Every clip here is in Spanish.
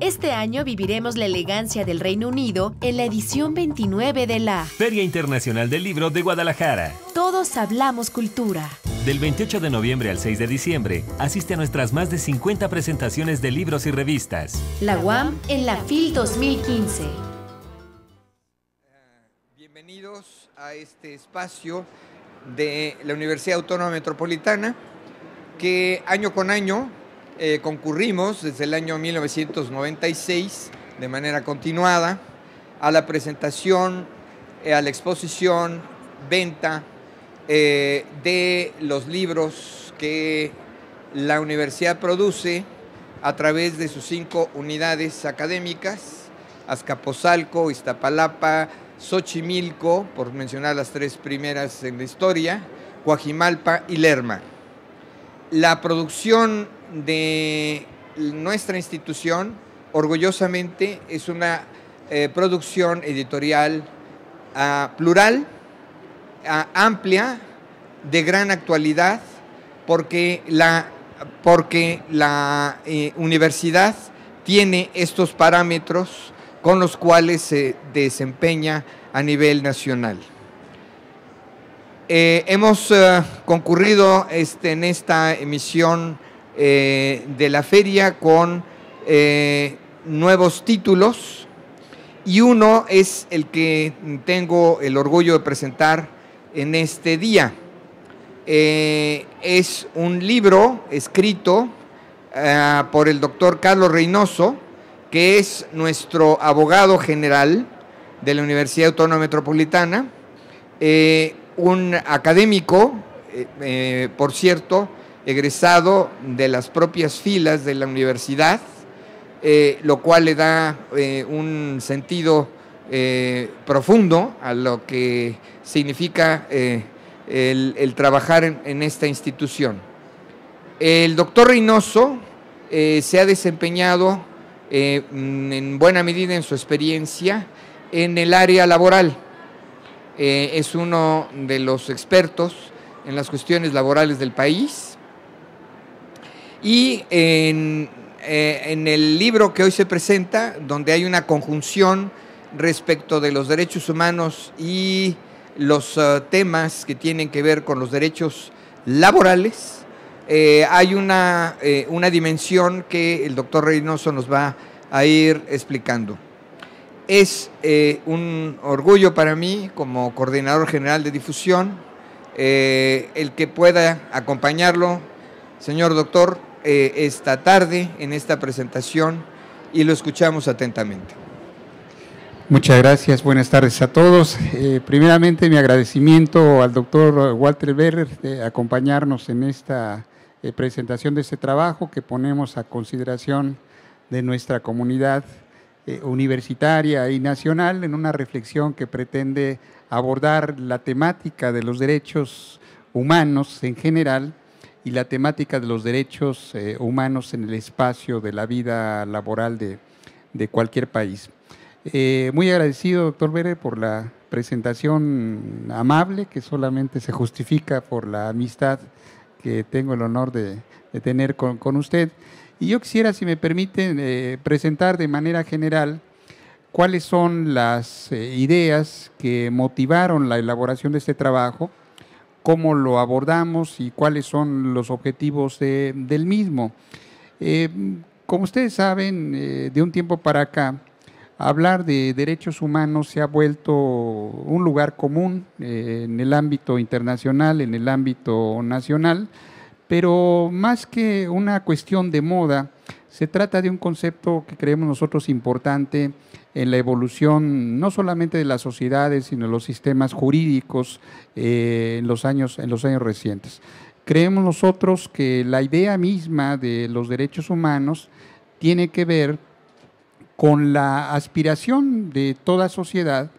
Este año viviremos la elegancia del Reino Unido en la edición 29 de la Feria Internacional del Libro de Guadalajara. Todos hablamos cultura. Del 28 de noviembre al 6 de diciembre, asiste a nuestras más de 50 presentaciones de libros y revistas. La UAM en la FIL 2015. Bienvenidos a este espacio de la Universidad Autónoma Metropolitana, que año con año eh, concurrimos desde el año 1996 de manera continuada a la presentación, eh, a la exposición, venta eh, de los libros que la universidad produce a través de sus cinco unidades académicas, Azcapotzalco, Iztapalapa, Xochimilco, por mencionar las tres primeras en la historia, Guajimalpa y Lerma. La producción de nuestra institución, orgullosamente, es una eh, producción editorial ah, plural, ah, amplia, de gran actualidad, porque la, porque la eh, universidad tiene estos parámetros con los cuales se desempeña a nivel nacional. Eh, hemos concurrido este, en esta emisión eh, de la feria con eh, nuevos títulos y uno es el que tengo el orgullo de presentar en este día. Eh, es un libro escrito por el doctor Carlos Reynoso, que es nuestro abogado general de la Universidad Autónoma Metropolitana, un académico, por cierto, egresado de las propias filas de la universidad, eh, lo cual le da eh, un sentido eh, profundo a lo que significa el, trabajar en, en, esta institución. El doctor Reynoso se ha desempeñado en buena medida en su experiencia en el área laboral. es uno de los expertos en las cuestiones laborales del país y eh, en, el libro que hoy se presenta, donde hay una conjunción respecto de los derechos humanos y los eh, temas que tienen que ver con los derechos laborales, eh, hay una, dimensión que el doctor Reynoso nos va a ir explicando. Es un orgullo para mí, como coordinador general de difusión, el que pueda acompañarlo. Señor doctor, eh, esta tarde en esta presentación y lo escuchamos atentamente. Muchas gracias, buenas tardes a todos. Eh, primeramente mi agradecimiento al doctor Walter Berger de acompañarnos en esta eh, presentación de este trabajo que ponemos a consideración de nuestra comunidad universitaria y nacional en una reflexión que pretende abordar la temática de los derechos humanos en general y la temática de los derechos eh, humanos en el espacio de la vida laboral de, cualquier país. Eh, muy agradecido, doctor Bere, por la presentación amable que solamente se justifica por la amistad que tengo el honor de, tener con, usted. Y yo quisiera, si me permiten, eh, presentar de manera general cuáles son las ideas que motivaron la elaboración de este trabajo cómo lo abordamos y cuáles son los objetivos del mismo. Eh, como ustedes saben, eh, de un tiempo para acá, hablar de derechos humanos se ha vuelto un lugar común eh, en el ámbito internacional, en el ámbito nacional, pero más que una cuestión de moda, se trata de un concepto que creemos nosotros importante en la evolución no solamente de las sociedades, sino de los sistemas jurídicos eh, en, los años, en los años recientes. Creemos nosotros que la idea misma de los derechos humanos tiene que ver con la aspiración de toda sociedad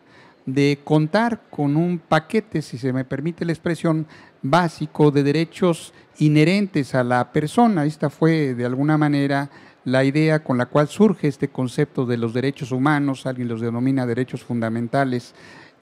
de contar con un paquete, si se me permite la expresión, básico de derechos inherentes a la persona. Esta fue, de alguna manera, la idea con la cual surge este concepto de los derechos humanos, alguien los denomina derechos fundamentales,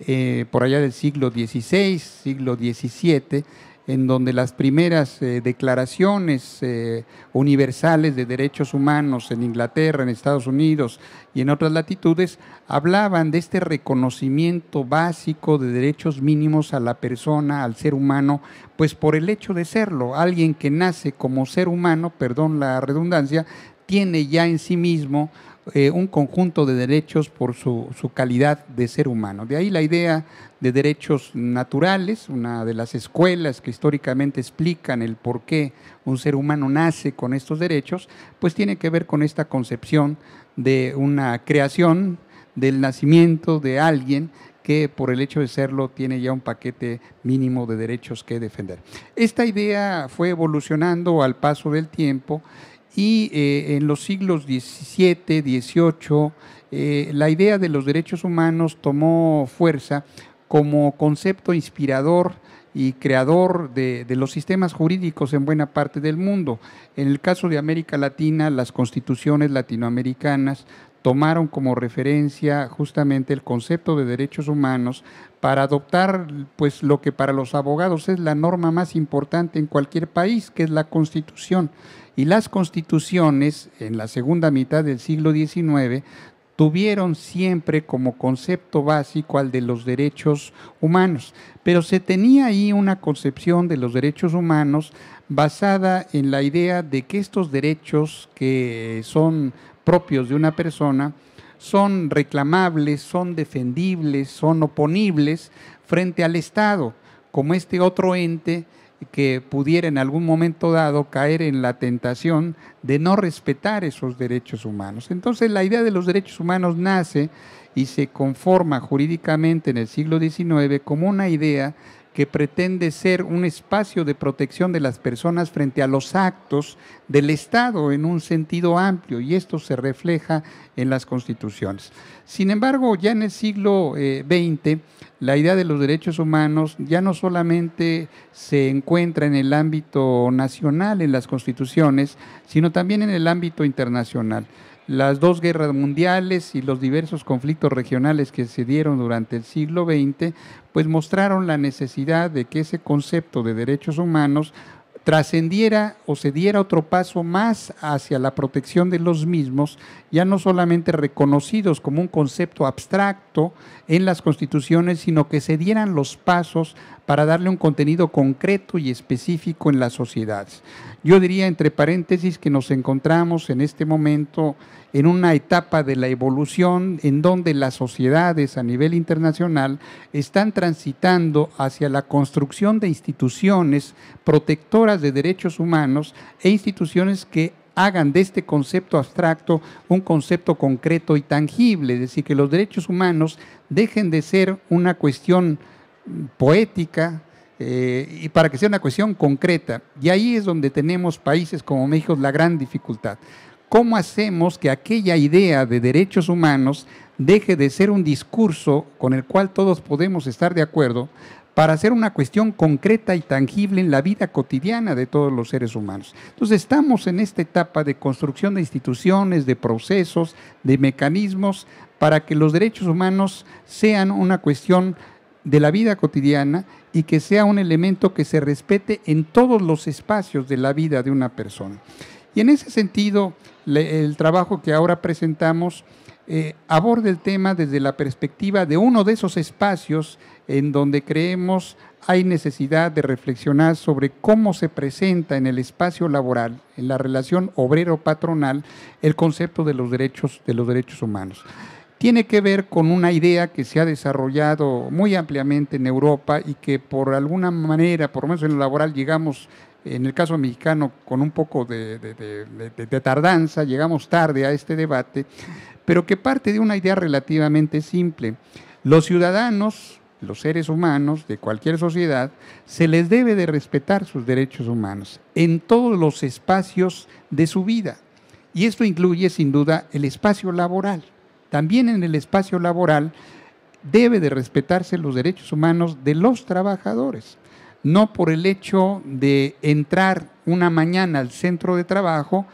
eh, por allá del siglo XVI, siglo XVII, en donde las primeras eh, declaraciones eh, universales de derechos humanos en Inglaterra, en Estados Unidos y en otras latitudes, hablaban de este reconocimiento básico de derechos mínimos a la persona, al ser humano, pues por el hecho de serlo, alguien que nace como ser humano, perdón la redundancia, tiene ya en sí mismo eh, un conjunto de derechos por su, su, calidad de ser humano. De ahí la idea de derechos naturales, una de las escuelas que históricamente explican el por qué un ser humano nace con estos derechos, pues tiene que ver con esta concepción de una creación, del nacimiento de alguien que por el hecho de serlo tiene ya un paquete mínimo de derechos que defender. Esta idea fue evolucionando al paso del tiempo y eh, en los siglos XVII, XVIII, eh, la idea de los derechos humanos tomó fuerza como concepto inspirador y creador de, los sistemas jurídicos en buena parte del mundo. En el caso de América Latina, las constituciones latinoamericanas tomaron como referencia justamente el concepto de derechos humanos para adoptar pues lo que para los abogados es la norma más importante en cualquier país, que es la Constitución. Y las constituciones en la segunda mitad del siglo XIX tuvieron siempre como concepto básico al de los derechos humanos, pero se tenía ahí una concepción de los derechos humanos basada en la idea de que estos derechos que son propios de una persona, son reclamables, son defendibles, son oponibles frente al Estado, como este otro ente que pudiera en algún momento dado caer en la tentación de no respetar esos derechos humanos. Entonces la idea de los derechos humanos nace y se conforma jurídicamente en el siglo XIX como una idea que pretende ser un espacio de protección de las personas frente a los actos del Estado en un sentido amplio, y esto se refleja en las constituciones. Sin embargo, ya en el siglo XX, eh, la idea de los derechos humanos ya no solamente se encuentra en el ámbito nacional, en las constituciones, sino también en el ámbito internacional las dos guerras mundiales y los diversos conflictos regionales que se dieron durante el siglo XX, pues mostraron la necesidad de que ese concepto de derechos humanos trascendiera o se diera otro paso más hacia la protección de los mismos, ya no solamente reconocidos como un concepto abstracto en las constituciones, sino que se dieran los pasos para darle un contenido concreto y específico en las sociedades. Yo diría, entre paréntesis, que nos encontramos en este momento en una etapa de la evolución en donde las sociedades a nivel internacional están transitando hacia la construcción de instituciones protectoras de derechos humanos e instituciones que hagan de este concepto abstracto un concepto concreto y tangible, es decir, que los derechos humanos dejen de ser una cuestión poética eh, y para que sea una cuestión concreta. Y ahí es donde tenemos países como México la gran dificultad. ¿Cómo hacemos que aquella idea de derechos humanos deje de ser un discurso con el cual todos podemos estar de acuerdo para ser una cuestión concreta y tangible en la vida cotidiana de todos los seres humanos. Entonces estamos en esta etapa de construcción de instituciones, de procesos, de mecanismos para que los derechos humanos sean una cuestión de la vida cotidiana y que sea un elemento que se respete en todos los espacios de la vida de una persona. Y en ese sentido, el trabajo que ahora presentamos eh, aborda el tema desde la perspectiva de uno de esos espacios en donde creemos hay necesidad de reflexionar sobre cómo se presenta en el espacio laboral, en la relación obrero-patronal, el concepto de los derechos, de los derechos humanos tiene que ver con una idea que se ha desarrollado muy ampliamente en Europa y que por alguna manera, por lo menos en lo laboral, llegamos, en el caso mexicano, con un poco de, tardanza, llegamos tarde a este debate, pero que parte de una idea relativamente simple. Los ciudadanos, los seres humanos de cualquier sociedad, se les debe de respetar sus derechos humanos en todos los espacios de su vida. Y esto incluye sin duda el espacio laboral también en el espacio laboral debe de respetarse los derechos humanos de los trabajadores. No por el hecho de entrar una mañana al centro de trabajo,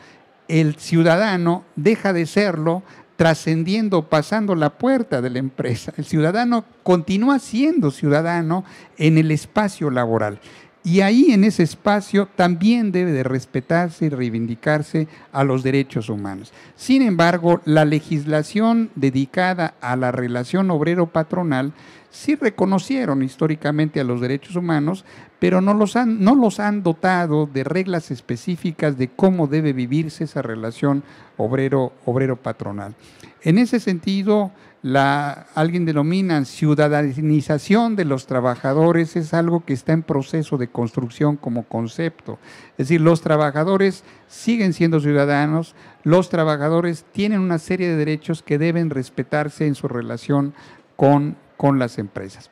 el ciudadano deja de serlo trascendiendo, pasando la puerta de la empresa. El ciudadano continúa siendo ciudadano en el espacio laboral. Y ahí en ese espacio también debe de respetarse y reivindicarse a los derechos humanos. Sin embargo, la legislación dedicada a la relación obrero-patronal sí reconocieron históricamente a los derechos humanos, pero no los, han, no los han dotado de reglas específicas de cómo debe vivirse esa relación obrero-patronal. en ese sentido, la, alguien denomina ciudadanización de los trabajadores, es algo que está en proceso de construcción como concepto. Es decir, los trabajadores siguen siendo ciudadanos, los trabajadores tienen una serie de derechos que deben respetarse en su relación con, con las empresas.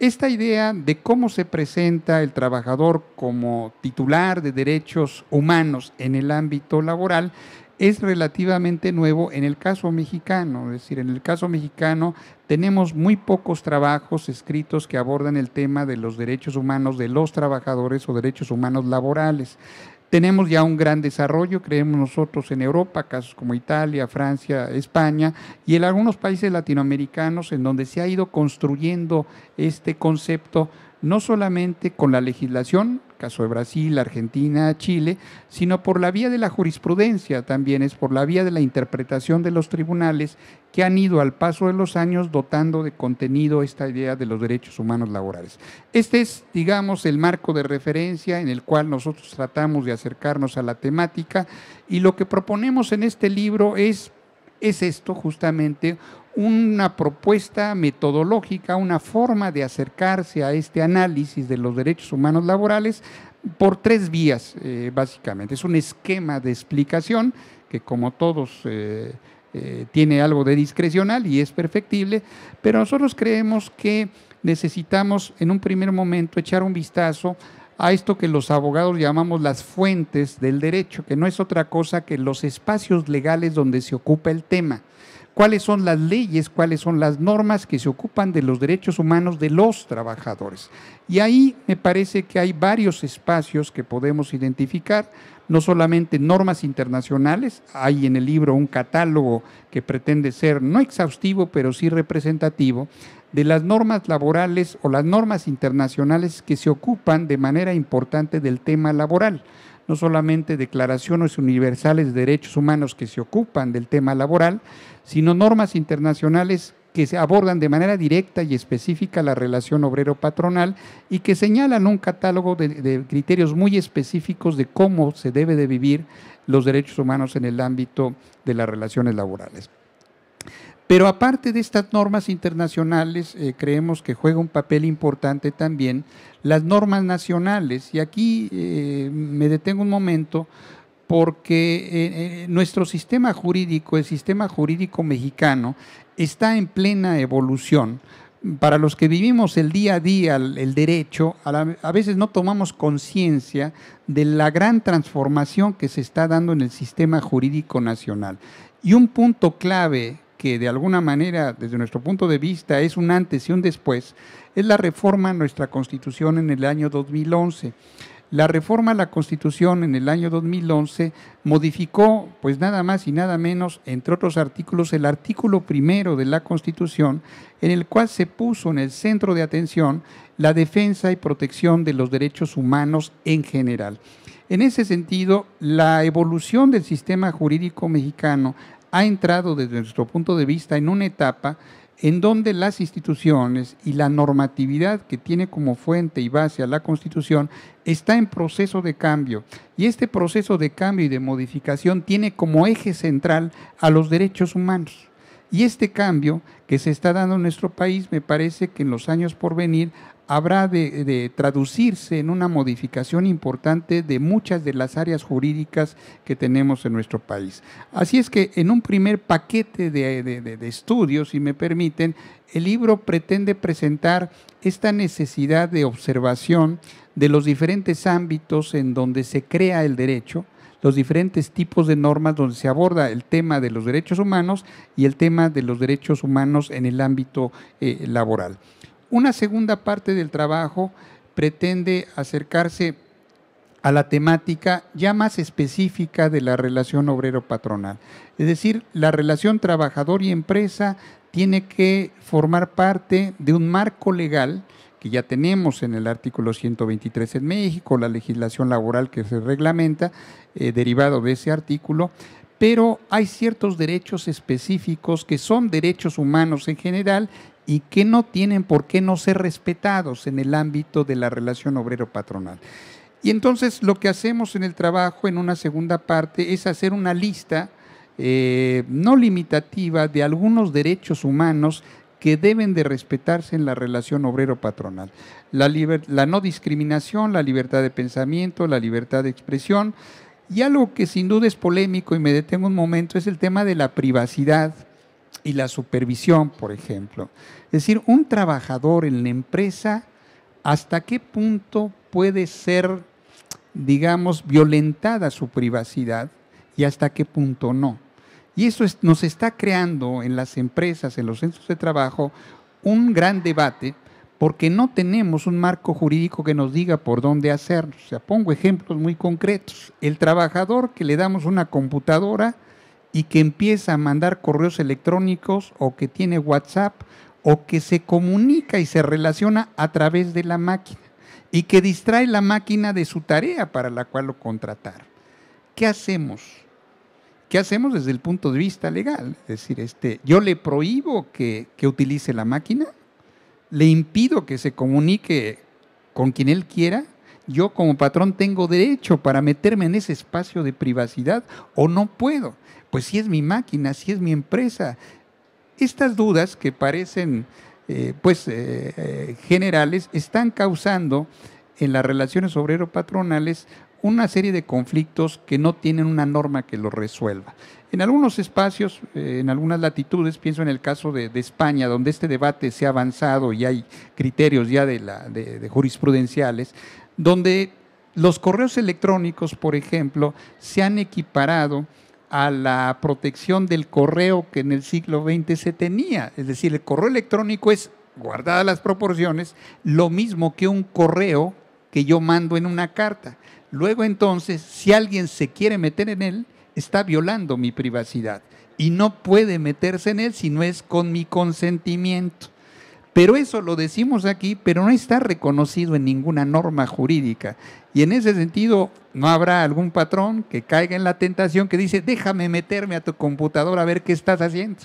Esta idea de cómo se presenta el trabajador como titular de derechos humanos en el ámbito laboral es relativamente nuevo en el caso mexicano, es decir, en el caso mexicano tenemos muy pocos trabajos escritos que abordan el tema de los derechos humanos de los trabajadores o derechos humanos laborales. Tenemos ya un gran desarrollo, creemos nosotros, en Europa, casos como Italia, Francia, España y en algunos países latinoamericanos en donde se ha ido construyendo este concepto no solamente con la legislación, caso de Brasil, Argentina, Chile, sino por la vía de la jurisprudencia también, es por la vía de la interpretación de los tribunales que han ido al paso de los años dotando de contenido esta idea de los derechos humanos laborales. Este es, digamos, el marco de referencia en el cual nosotros tratamos de acercarnos a la temática y lo que proponemos en este libro es, es esto justamente, una propuesta metodológica, una forma de acercarse a este análisis de los derechos humanos laborales por tres vías, eh, básicamente. Es un esquema de explicación que, como todos, eh, eh, tiene algo de discrecional y es perfectible, pero nosotros creemos que necesitamos en un primer momento echar un vistazo a esto que los abogados llamamos las fuentes del derecho, que no es otra cosa que los espacios legales donde se ocupa el tema cuáles son las leyes, cuáles son las normas que se ocupan de los derechos humanos de los trabajadores. Y ahí me parece que hay varios espacios que podemos identificar, no solamente normas internacionales, hay en el libro un catálogo que pretende ser no exhaustivo, pero sí representativo, de las normas laborales o las normas internacionales que se ocupan de manera importante del tema laboral no solamente declaraciones universales de derechos humanos que se ocupan del tema laboral, sino normas internacionales que se abordan de manera directa y específica la relación obrero-patronal y que señalan un catálogo de, de, criterios muy específicos de cómo se debe de vivir los derechos humanos en el ámbito de las relaciones laborales. Pero aparte de estas normas internacionales, eh, creemos que juega un papel importante también las normas nacionales. Y aquí eh, me detengo un momento porque eh, nuestro sistema jurídico, el sistema jurídico mexicano, está en plena evolución. Para los que vivimos el día a día, el, derecho, a veces no tomamos conciencia de la gran transformación que se está dando en el sistema jurídico nacional. Y un punto clave que de alguna manera, desde nuestro punto de vista, es un antes y un después, es la reforma a nuestra Constitución en el año 2011. La reforma a la Constitución en el año 2011 modificó, pues nada más y nada menos, entre otros artículos, el artículo primero de la Constitución, en el cual se puso en el centro de atención la defensa y protección de los derechos humanos en general. En ese sentido, la evolución del sistema jurídico mexicano ha entrado desde nuestro punto de vista en una etapa en donde las instituciones y la normatividad que tiene como fuente y base a la Constitución está en proceso de cambio. Y este proceso de cambio y de modificación tiene como eje central a los derechos humanos. Y este cambio que se está dando en nuestro país me parece que en los años por venir habrá de, traducirse en una modificación importante de muchas de las áreas jurídicas que tenemos en nuestro país. Así es que en un primer paquete de, estudios, si me permiten, el libro pretende presentar esta necesidad de observación de los diferentes ámbitos en donde se crea el derecho, los diferentes tipos de normas donde se aborda el tema de los derechos humanos y el tema de los derechos humanos en el ámbito eh, laboral. Una segunda parte del trabajo pretende acercarse a la temática ya más específica de la relación obrero-patronal. Es decir, la relación trabajador y empresa tiene que formar parte de un marco legal que ya tenemos en el artículo 123 en México, la legislación laboral que se reglamenta, eh, derivado de ese artículo, pero hay ciertos derechos específicos que son derechos humanos en general y que no tienen por qué no ser respetados en el ámbito de la relación obrero-patronal. Y entonces lo que hacemos en el trabajo, en una segunda parte, es hacer una lista eh, no limitativa de algunos derechos humanos que deben de respetarse en la relación obrero-patronal. la, no discriminación, la libertad de pensamiento, la libertad de expresión. Y algo que sin duda es polémico y me detengo un momento es el tema de la privacidad y la supervisión, por ejemplo. Es decir, un trabajador en la empresa, ¿hasta qué punto puede ser, digamos, violentada su privacidad y hasta qué punto no? Y eso nos está creando en las empresas, en los centros de trabajo, un gran debate porque no tenemos un marco jurídico que nos diga por dónde hacerlo. O sea, pongo ejemplos muy concretos. El trabajador que le damos una computadora y que empieza a mandar correos electrónicos o que tiene WhatsApp o que se comunica y se relaciona a través de la máquina y que distrae la máquina de su tarea para la cual lo contratar ¿Qué hacemos? ¿Qué hacemos desde el punto de vista legal? Es decir, este, yo le prohíbo que utilice la máquina, le impido que se comunique con quien él quiera, yo como patrón tengo derecho para meterme en ese espacio de privacidad o no puedo. Pues si es mi máquina, si es mi empresa. Estas dudas que parecen eh, pues eh, eh, generales están causando en las relaciones obrero-patronales una serie de conflictos que no tienen una norma que los resuelva. En algunos espacios, en algunas latitudes, pienso en el caso de, España, donde este debate se ha avanzado y hay criterios ya de jurisprudenciales, donde los correos electrónicos, por ejemplo, se han equiparado a la protección del correo que en el siglo XX se tenía. Es decir, el correo electrónico es, guardadas las proporciones, lo mismo que un correo que yo mando en una carta. Luego entonces, si alguien se quiere meter en él, está violando mi privacidad y no puede meterse en él si no es con mi consentimiento. Pero eso lo decimos aquí, pero no está reconocido en ninguna norma jurídica. Y en ese sentido, no habrá algún patrón que caiga en la tentación que dice, déjame meterme a tu computadora a ver qué estás haciendo.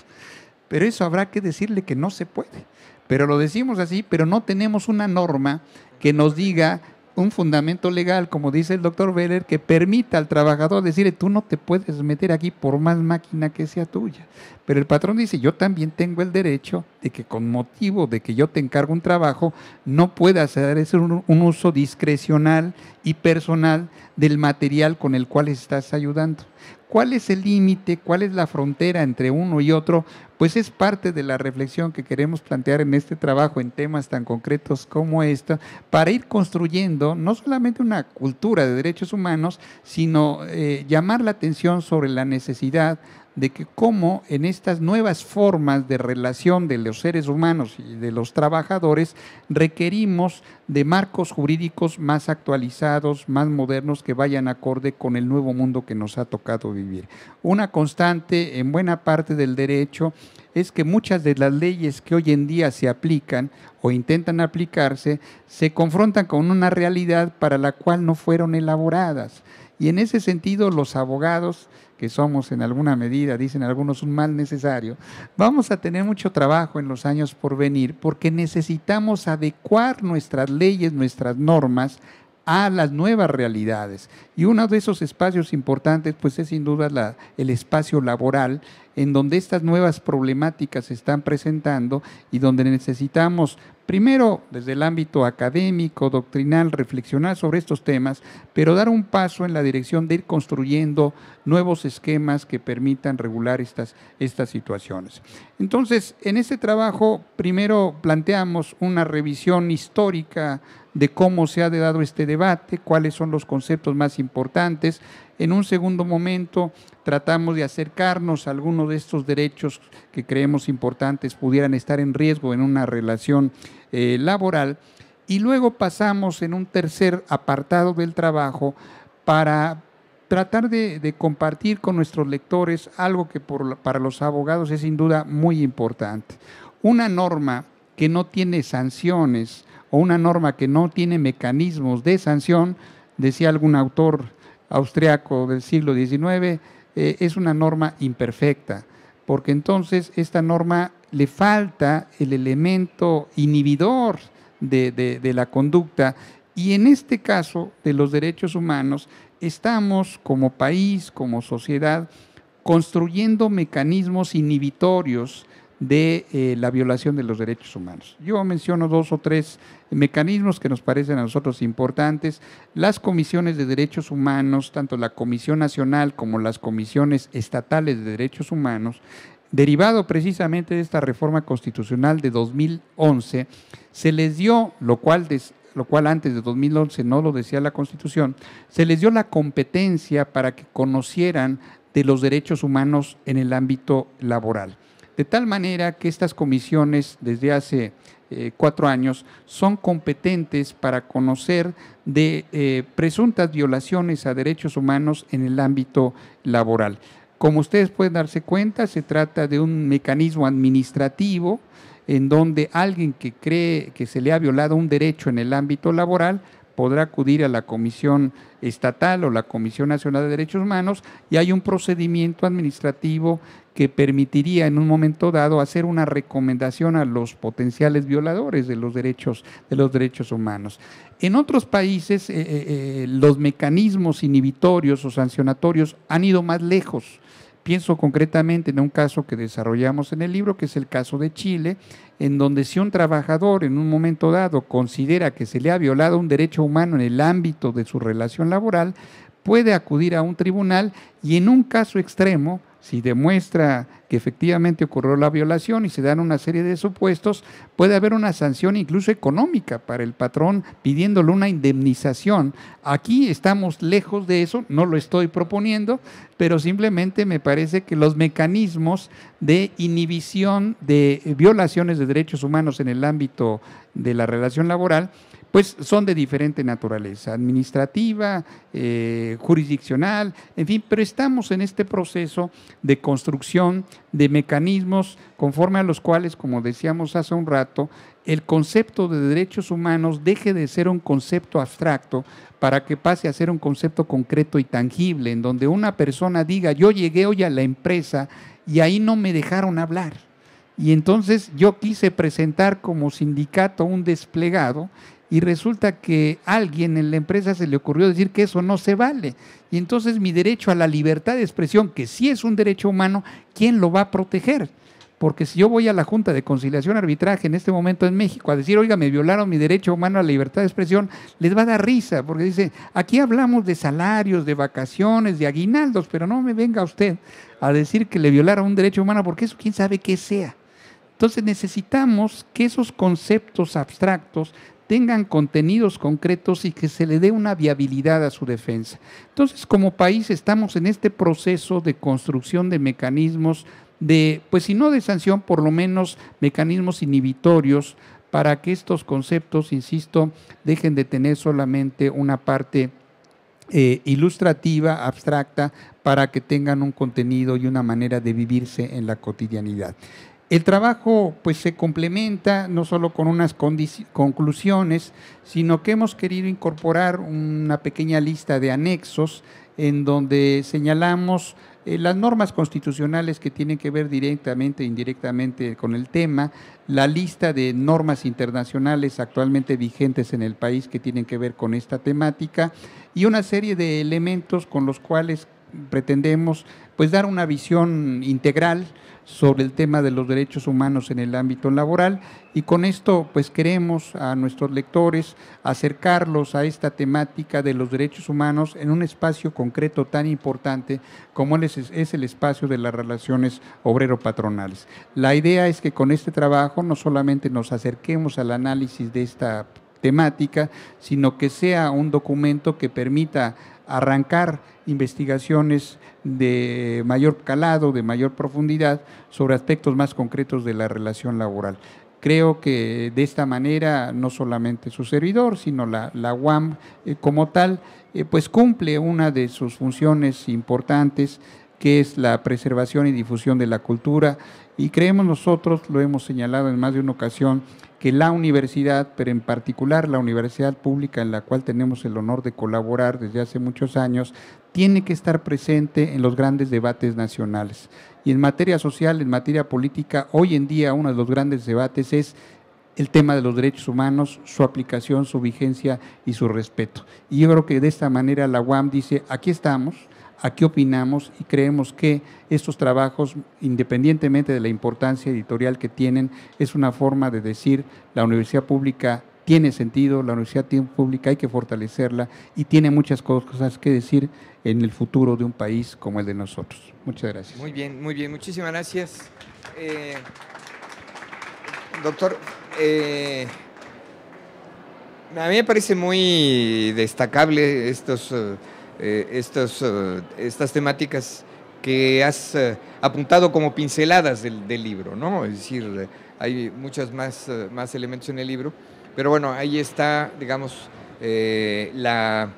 Pero eso habrá que decirle que no se puede. Pero lo decimos así, pero no tenemos una norma que nos diga un fundamento legal, como dice el doctor Veller, que permita al trabajador decirle tú no te puedes meter aquí por más máquina que sea tuya. Pero el patrón dice, yo también tengo el derecho de que con motivo de que yo te encargo un trabajo, no puedas hacer un uso discrecional y personal del material con el cual estás ayudando. ¿Cuál es el límite? ¿Cuál es la frontera entre uno y otro? Pues es parte de la reflexión que queremos plantear en este trabajo en temas tan concretos como esta, para ir construyendo no solamente una cultura de derechos humanos, sino eh, llamar la atención sobre la necesidad de que cómo en estas nuevas formas de relación de los seres humanos y de los trabajadores requerimos de marcos jurídicos más actualizados, más modernos, que vayan acorde con el nuevo mundo que nos ha tocado vivir. Una constante en buena parte del derecho es que muchas de las leyes que hoy en día se aplican o intentan aplicarse se confrontan con una realidad para la cual no fueron elaboradas. Y en ese sentido, los abogados, que somos en alguna medida, dicen algunos, un mal necesario, vamos a tener mucho trabajo en los años por venir porque necesitamos adecuar nuestras leyes, nuestras normas a las nuevas realidades. Y uno de esos espacios importantes, pues es sin duda el espacio laboral en donde estas nuevas problemáticas se están presentando y donde necesitamos, primero, desde el ámbito académico, doctrinal, reflexionar sobre estos temas, pero dar un paso en la dirección de ir construyendo nuevos esquemas que permitan regular estas, estas situaciones. Entonces, en este trabajo, primero planteamos una revisión histórica de cómo se ha dado este debate, cuáles son los conceptos más importantes, en un segundo momento tratamos de acercarnos a algunos de estos derechos que creemos importantes pudieran estar en riesgo en una relación eh, laboral. Y luego pasamos en un tercer apartado del trabajo para tratar de, compartir con nuestros lectores algo que para los abogados es sin duda muy importante. Una norma que no tiene sanciones o una norma que no tiene mecanismos de sanción, decía algún autor austriaco del siglo XIX, eh, es una norma imperfecta, porque entonces esta norma le falta el elemento inhibidor de la conducta y en este caso de los derechos humanos estamos como país, como sociedad, construyendo mecanismos inhibitorios de eh, la violación de los derechos humanos. Yo menciono dos o tres mecanismos que nos parecen a nosotros importantes. Las comisiones de derechos humanos, tanto la Comisión Nacional como las comisiones estatales de derechos humanos, derivado precisamente de esta reforma constitucional de 2011, se les dio, lo cual lo cual antes de 2011 no lo decía la Constitución, se les dio la competencia para que conocieran de los derechos humanos en el ámbito laboral. De tal manera que estas comisiones desde hace eh, cuatro años son competentes para conocer de eh, presuntas violaciones a derechos humanos en el ámbito laboral. Como ustedes pueden darse cuenta, se trata de un mecanismo administrativo en donde alguien que cree que se le ha violado un derecho en el ámbito laboral podrá acudir a la Comisión Estatal o la Comisión Nacional de Derechos Humanos y hay un procedimiento administrativo que permitiría en un momento dado hacer una recomendación a los potenciales violadores de los derechos, de los derechos humanos. En otros países eh, eh, eh, los mecanismos inhibitorios o sancionatorios han ido más lejos. Pienso concretamente en un caso que desarrollamos en el libro, que es el caso de Chile, en donde si un trabajador en un momento dado considera que se le ha violado un derecho humano en el ámbito de su relación laboral, puede acudir a un tribunal y en un caso extremo, si demuestra que efectivamente ocurrió la violación y se dan una serie de supuestos, puede haber una sanción incluso económica para el patrón pidiéndole una indemnización. Aquí estamos lejos de eso, no lo estoy proponiendo, pero simplemente me parece que los mecanismos de inhibición de violaciones de derechos humanos en el ámbito de la relación laboral pues son de diferente naturaleza, administrativa, eh, jurisdiccional, en fin, pero estamos en este proceso de construcción de mecanismos conforme a los cuales, como decíamos hace un rato, el concepto de derechos humanos deje de ser un concepto abstracto para que pase a ser un concepto concreto y tangible, en donde una persona diga, yo llegué hoy a la empresa y ahí no me dejaron hablar. Y entonces yo quise presentar como sindicato un desplegado y resulta que a alguien en la empresa se le ocurrió decir que eso no se vale. Y entonces mi derecho a la libertad de expresión, que sí es un derecho humano, ¿quién lo va a proteger? Porque si yo voy a la Junta de Conciliación Arbitraje en este momento en México a decir, oiga, me violaron mi derecho humano a la libertad de expresión, les va a dar risa, porque dice, aquí hablamos de salarios, de vacaciones, de aguinaldos, pero no me venga usted a decir que le violaron un derecho humano, porque eso quién sabe qué sea. Entonces necesitamos que esos conceptos abstractos tengan contenidos concretos y que se le dé una viabilidad a su defensa. Entonces, como país estamos en este proceso de construcción de mecanismos de, pues si no de sanción, por lo menos mecanismos inhibitorios para que estos conceptos, insisto, dejen de tener solamente una parte eh, ilustrativa, abstracta, para que tengan un contenido y una manera de vivirse en la cotidianidad. El trabajo pues se complementa no solo con unas conclusiones, sino que hemos querido incorporar una pequeña lista de anexos en donde señalamos eh, las normas constitucionales que tienen que ver directamente e indirectamente con el tema, la lista de normas internacionales actualmente vigentes en el país que tienen que ver con esta temática y una serie de elementos con los cuales pretendemos pues dar una visión integral sobre el tema de los derechos humanos en el ámbito laboral y con esto pues queremos a nuestros lectores acercarlos a esta temática de los derechos humanos en un espacio concreto tan importante como es el espacio de las relaciones obrero-patronales. La idea es que con este trabajo no solamente nos acerquemos al análisis de esta temática, sino que sea un documento que permita arrancar investigaciones de mayor calado, de mayor profundidad, sobre aspectos más concretos de la relación laboral. Creo que de esta manera no solamente su servidor, sino la, UAM eh, como tal, eh, pues cumple una de sus funciones importantes, que es la preservación y difusión de la cultura y creemos nosotros, lo hemos señalado en más de una ocasión, que la universidad, pero en particular la universidad pública en la cual tenemos el honor de colaborar desde hace muchos años, tiene que estar presente en los grandes debates nacionales. Y en materia social, en materia política, hoy en día uno de los grandes debates es el tema de los derechos humanos, su aplicación, su vigencia y su respeto. Y yo creo que de esta manera la UAM dice, aquí estamos, qué opinamos y creemos que estos trabajos, independientemente de la importancia editorial que tienen, es una forma de decir la universidad pública tiene sentido, la universidad pública hay que fortalecerla y tiene muchas cosas que decir en el futuro de un país como el de nosotros. Muchas gracias. Muy bien, muy bien, muchísimas gracias. Eh, doctor, eh, a mí me parece muy destacable estos... Eh, eh, eh, estas temáticas que has eh, apuntado como pinceladas del, libro, ¿no? Es decir, hay muchos más, más elementos en el libro, pero bueno, ahí está, digamos, la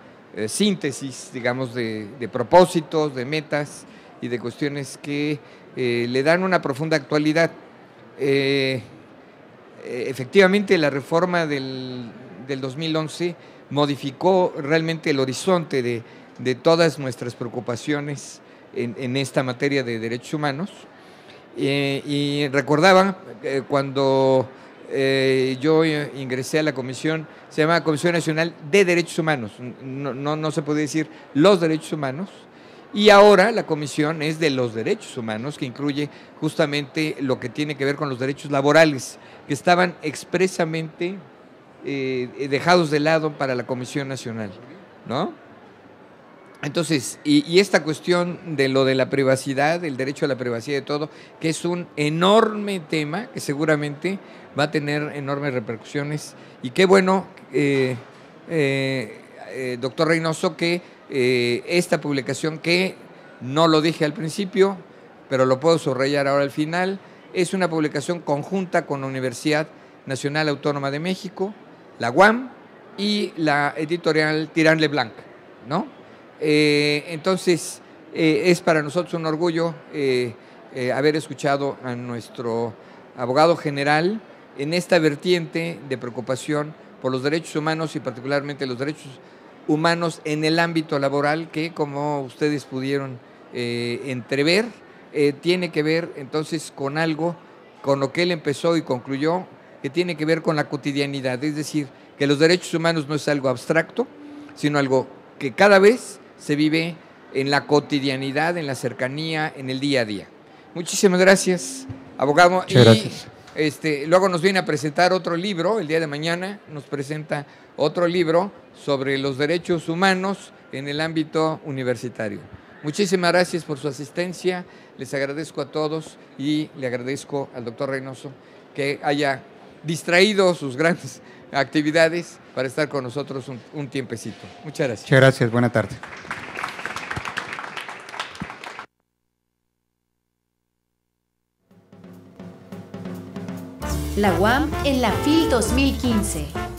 síntesis, digamos, de, propósitos, de metas y de cuestiones que le dan una profunda actualidad. efectivamente, la reforma del 2011 modificó realmente el horizonte de de todas nuestras preocupaciones en, esta materia de derechos humanos. Eh, y recordaba eh, cuando eh, yo ingresé a la comisión, se llama Comisión Nacional de Derechos Humanos, no, no, se puede decir los derechos humanos, y ahora la comisión es de los derechos humanos, que incluye justamente lo que tiene que ver con los derechos laborales, que estaban expresamente dejados de lado para la Comisión Nacional, ¿no? Entonces, y, esta cuestión de lo de la privacidad, el derecho a la privacidad de todo, que es un enorme tema que seguramente va a tener enormes repercusiones. Y qué bueno, eh, eh, eh, doctor Reynoso, que esta publicación, que no lo dije al principio, pero lo puedo subrayar ahora al final, es una publicación conjunta con la Universidad Nacional Autónoma de México, la UAM y la editorial Tiranle Leblanc, ¿no? Eh, entonces, eh, es para nosotros un orgullo eh, haber escuchado a nuestro abogado general en esta vertiente de preocupación por los derechos humanos y particularmente los derechos humanos en el ámbito laboral que, como ustedes pudieron entrever, tiene que ver entonces con algo, con lo que él empezó y concluyó, que tiene que ver con la cotidianidad, es decir, que los derechos humanos no es algo abstracto, sino algo que cada vez se vive en la cotidianidad, en la cercanía, en el día a día. Muchísimas gracias, abogado. Muchas y gracias. Este, luego nos viene a presentar otro libro, el día de mañana nos presenta otro libro sobre los derechos humanos en el ámbito universitario. Muchísimas gracias por su asistencia, les agradezco a todos y le agradezco al doctor Reynoso que haya distraído sus grandes actividades para estar con nosotros un, tiempecito. Muchas gracias. Muchas gracias, buena tarde. La UAM en la FIL 2015.